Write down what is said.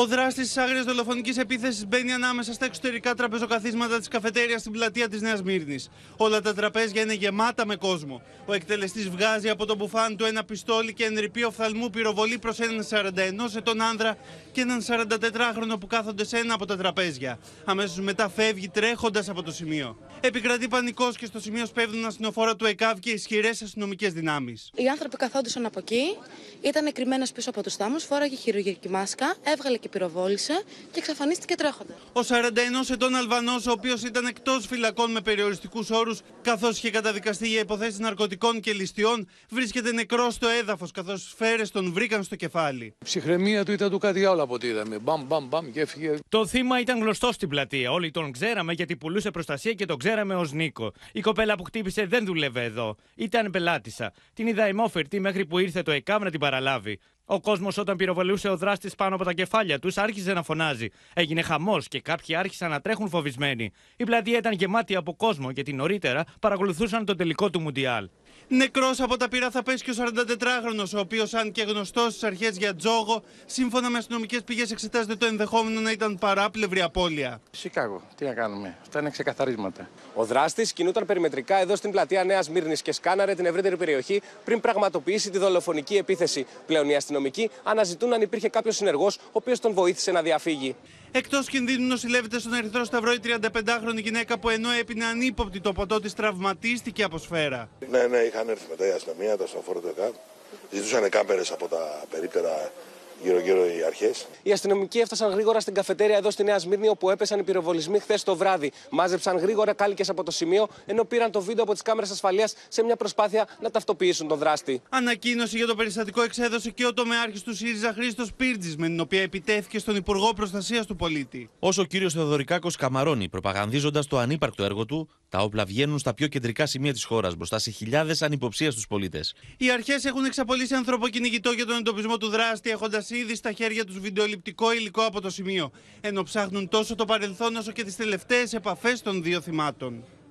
Ο δράστης της άγριας δολοφονικής επίθεσης μπαίνει ανάμεσα στα εξωτερικά τραπεζοκαθίσματα της καφετέρια στην πλατεία της Νέας Μύρνης. Όλα τα τραπέζια είναι γεμάτα με κόσμο. Ο εκτελεστής βγάζει από τον μπουφάν του ένα πιστόλι και ενρυπεί οφθαλμού πυροβολή προς έναν 41 ετών άνδρα και έναν 44χρονο που κάθονται σε ένα από τα τραπέζια. Αμέσως μετά φεύγει τρέχοντας από το σημείο. Επικρατεί πανικός και στο σημείο σπέβδουν ασυνοφόρα του ΕΚΑΒ και ισχυρές αστυνομικές δυνάμεις. Οι άνθρωποι καθόντουσαν από εκεί, ήταν κρυμμένο πίσω από τους θάμους, φόραγε χειρουργική μάσκα, έβγαλε και και εξαφανίστηκε τρέχοντας. Ο 41 ετών Αλβανός, ο οποίος ήταν εκτός φυλακών με περιοριστικούς όρους, καθώς είχε καταδικαστεί για υποθέσεις ναρκωτικών και ληστιών, βρίσκεται νεκρό στο έδαφος, καθώς σφαίρε τον βρήκαν στο κεφάλι. Η ψυχραιμία του ήταν του κάτι άλλο από ό,τι είδαμε. Μπαμ, μπαμ, μπαμ και έφυγε. Το θύμα ήταν γνωστό στην πλατεία. Όλοι τον ξέραμε γιατί πουλούσε προστασία και τον ξέραμε ως Νίκο. Η κοπέλα που χτύπησε δεν δούλευε εδώ. Ήταν πελάτησα. Την είδα ημόφερτη μέχρι που ήρθε το ΕΚΑΜ να την παραλάβει. Ο κόσμος, όταν πυροβολούσε ο δράστης πάνω από τα κεφάλια τους, άρχισε να φωνάζει. Έγινε χαμός και κάποιοι άρχισαν να τρέχουν φοβισμένοι. Η πλατεία ήταν γεμάτη από κόσμο την νωρίτερα παρακολουθούσαν το τελικό του Μουντιάλ. Νεκρός από τα πυρά θα πέσει και ο 44χρονο, ο οποίος, αν και γνωστός στις αρχές για τζόγο, σύμφωνα με αστυνομικές πηγές, εξετάζεται το ενδεχόμενο να ήταν παράπλευρη απώλεια. Σικάγο, τι να κάνουμε. Αυτά είναι ξεκαθαρίσματα. Ο δράστης κινούταν περιμετρικά εδώ στην πλατεία Νέας Μύρνης και σκάναρε την ευρύτερη περιοχή πριν πραγματοποιήσει τη δολοφονική επίθεση. Πλέον οι αστυνομικοί αναζητούν αν υπήρχε κάποιος συνεργός, ο οποίος τον βοήθησε να διαφύγει. Εκτός κινδύνου νοσηλεύεται στον Ερυθρό Σταυρό η 35χρονη γυναίκα που ενώ έπινε ανύποπτη το ποτό της τραυματίστηκε από σφαίρα. Ναι, ναι, είχαν έρθει μετά η αστυνομία, τα στοφόρο του Ζητούσαν κάμερες από τα περίπτερα γύρω-γύρω οι αρχές. Οι αστυνομικοί έφτασαν γρήγορα στην καφετέρια εδώ στη Νέα Σμύρνη, όπου έπεσαν οι πυροβολισμοί χθες το βράδυ. Μάζεψαν γρήγορα κάλικες από το σημείο, ενώ πήραν το βίντεο από τις κάμερες ασφαλείας σε μια προσπάθεια να ταυτοποιήσουν τον δράστη. Ανακοίνωση για το περιστατικό εξέδωσε και ο τομεάρχης του ΣΥΡΙΖΑ Χρήστος Πύρτζης, με την οποία επιτέθηκε στον Υπουργό Προστασίας του Πολίτη. Όσο ο κύριος Θεοδωρικάκος καμαρώνει, προπαγανδίζοντας το ανύπαρκτο έργο του, τα όπλα βγαίνουν στα πιο κεντρικά σημεία της χώρας μπροστά σε χιλιάδες ανυποψία στους πολίτες. Οι αρχές έχουν εξαπολύσει ανθρωποκυνηγητό για τον εντοπισμό του δράστη, έχοντας ήδη στα χέρια τους βιντεοληπτικό υλικό από το σημείο, ενώ ψάχνουν τόσο το παρελθόν όσο και τις τελευταίες επαφές των δύο θυμάτων.